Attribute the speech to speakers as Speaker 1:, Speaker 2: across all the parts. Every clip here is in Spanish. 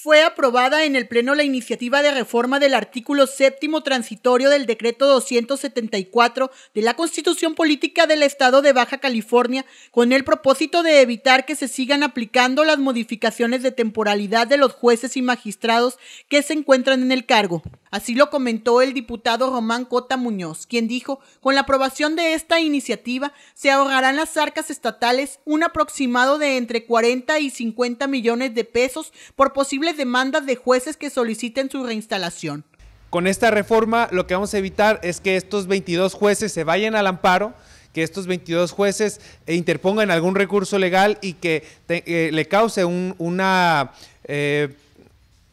Speaker 1: fue aprobada en el Pleno la iniciativa de reforma del artículo séptimo transitorio del decreto 274 de la Constitución Política del Estado de Baja California con el propósito de evitar que se sigan aplicando las modificaciones de temporalidad de los jueces y magistrados que se encuentran en el cargo. Así lo comentó el diputado Román Cota Muñoz, quien dijo, con la aprobación de esta iniciativa se ahorrarán las arcas estatales un aproximado de entre 40 y 50 millones de pesos por posible demanda de jueces que soliciten su
Speaker 2: reinstalación. Con esta reforma lo que vamos a evitar es que estos 22 jueces se vayan al amparo, que estos 22 jueces eh, interpongan algún recurso legal y que eh, le cause un una, eh,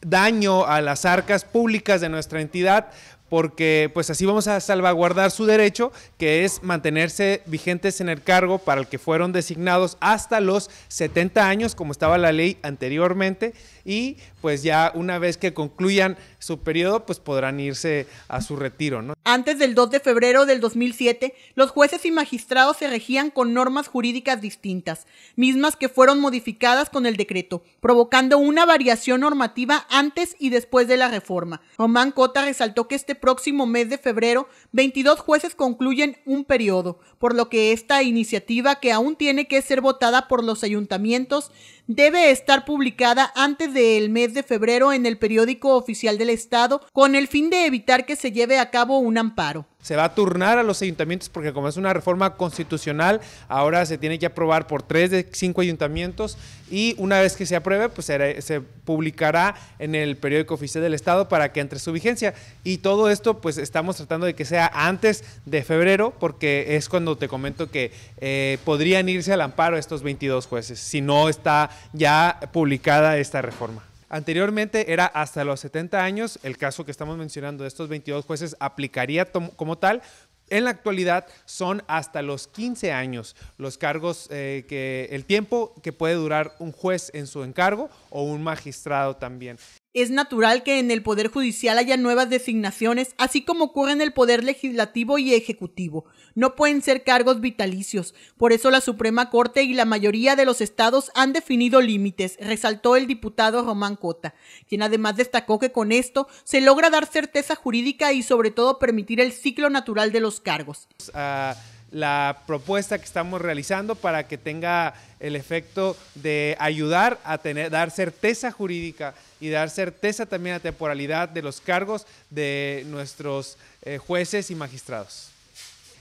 Speaker 2: daño a las arcas públicas de nuestra entidad porque pues así vamos a salvaguardar su derecho, que es mantenerse vigentes en el cargo para el que fueron designados hasta los 70 años, como estaba la ley anteriormente, y pues ya una vez que concluyan su periodo, pues podrán irse a su retiro. Antes del 2 de febrero del 2007,
Speaker 1: los jueces y magistrados se regían con normas jurídicas distintas, mismas que fueron modificadas con el decreto, provocando una variación normativa antes y después de la reforma. Román Cota resaltó que este próximo mes de febrero, 22 jueces concluyen un periodo, por lo que esta iniciativa, que aún tiene que ser votada por los ayuntamientos, debe estar publicada antes del mes de febrero en el periódico oficial del Estado, con el fin de evitar que se lleve a cabo un amparo
Speaker 2: se va a turnar a los ayuntamientos porque como es una reforma constitucional, ahora se tiene que aprobar por tres de cinco ayuntamientos y una vez que se apruebe, pues se, publicará en el periódico oficial del Estado para que entre su vigencia. Y todo esto, pues estamos tratando de que sea antes de febrero porque es cuando te comento que eh, podrían irse al amparo estos 22 jueces si no está ya publicada esta reforma. Anteriormente era hasta los 70 años, el caso que estamos mencionando de estos 22 jueces aplicaría como tal. En la actualidad son hasta los 15 años los cargos eh, que el tiempo que puede durar un juez en su encargo o un magistrado también.
Speaker 1: Es natural que en el Poder Judicial haya nuevas designaciones, así como ocurre en el Poder Legislativo y Ejecutivo. No pueden ser cargos vitalicios. Por eso la Suprema Corte y la mayoría de los estados han definido límites, resaltó el diputado Román Cota, quien además destacó que con esto
Speaker 2: se logra dar certeza jurídica y sobre todo permitir el ciclo natural de los cargos. Ah, la propuesta que estamos realizando para que tenga el efecto de ayudar a tener, dar certeza jurídica y dar certeza también a temporalidad de los cargos de nuestros eh, jueces y magistrados.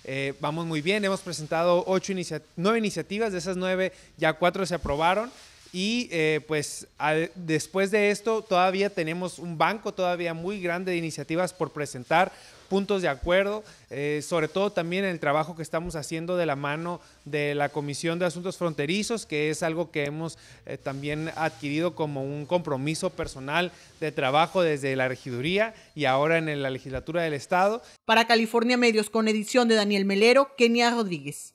Speaker 2: Eh, vamos muy bien, hemos presentado ocho nueve iniciativas, de esas nueve ya cuatro se aprobaron. Y eh, pues después de esto todavía tenemos un banco todavía muy grande de iniciativas por presentar, puntos de acuerdo, eh, sobre todo también el trabajo que estamos haciendo de la mano de la Comisión de Asuntos Fronterizos, que es algo que hemos eh, también adquirido como un compromiso personal de trabajo desde la regiduría y ahora en la legislatura del Estado. Para California Medios, con edición de Daniel
Speaker 1: Melero, Kenia Rodríguez.